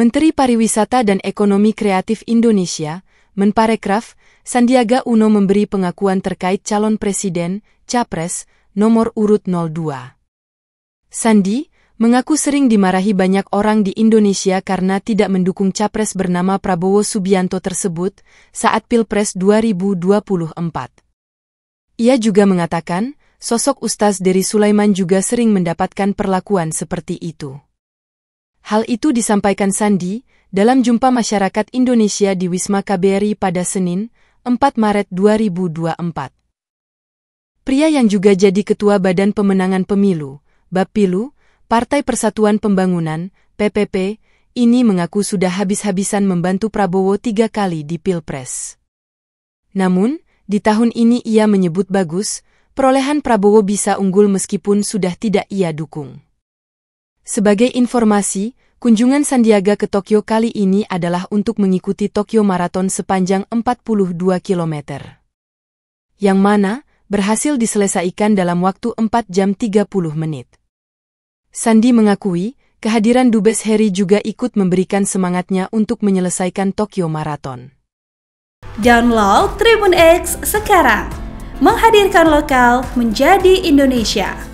Menteri Pariwisata dan Ekonomi Kreatif Indonesia, Menparekraf, Sandiaga Uno memberi pengakuan terkait calon presiden, Capres, nomor urut 02. Sandi, mengaku sering dimarahi banyak orang di Indonesia karena tidak mendukung Capres bernama Prabowo Subianto tersebut saat Pilpres 2024. Ia juga mengatakan, sosok Ustaz Dery Sulaiman juga sering mendapatkan perlakuan seperti itu. Hal itu disampaikan Sandi dalam jumpa masyarakat Indonesia di Wisma KBRI pada Senin, 4 Maret 2024. Pria yang juga jadi Ketua Badan Pemenangan Pemilu, Bapilu, Partai Persatuan Pembangunan, PPP, ini mengaku sudah habis-habisan membantu Prabowo tiga kali di Pilpres. Namun, di tahun ini ia menyebut bagus, perolehan Prabowo bisa unggul meskipun sudah tidak ia dukung. Sebagai informasi, kunjungan Sandiaga ke Tokyo kali ini adalah untuk mengikuti Tokyo Marathon sepanjang 42 km. Yang mana, berhasil diselesaikan dalam waktu 4 jam 30 menit. Sandi mengakui, kehadiran Dubes Heri juga ikut memberikan semangatnya untuk menyelesaikan Tokyo Marathon. Download Tribun X sekarang. Menghadirkan lokal menjadi Indonesia.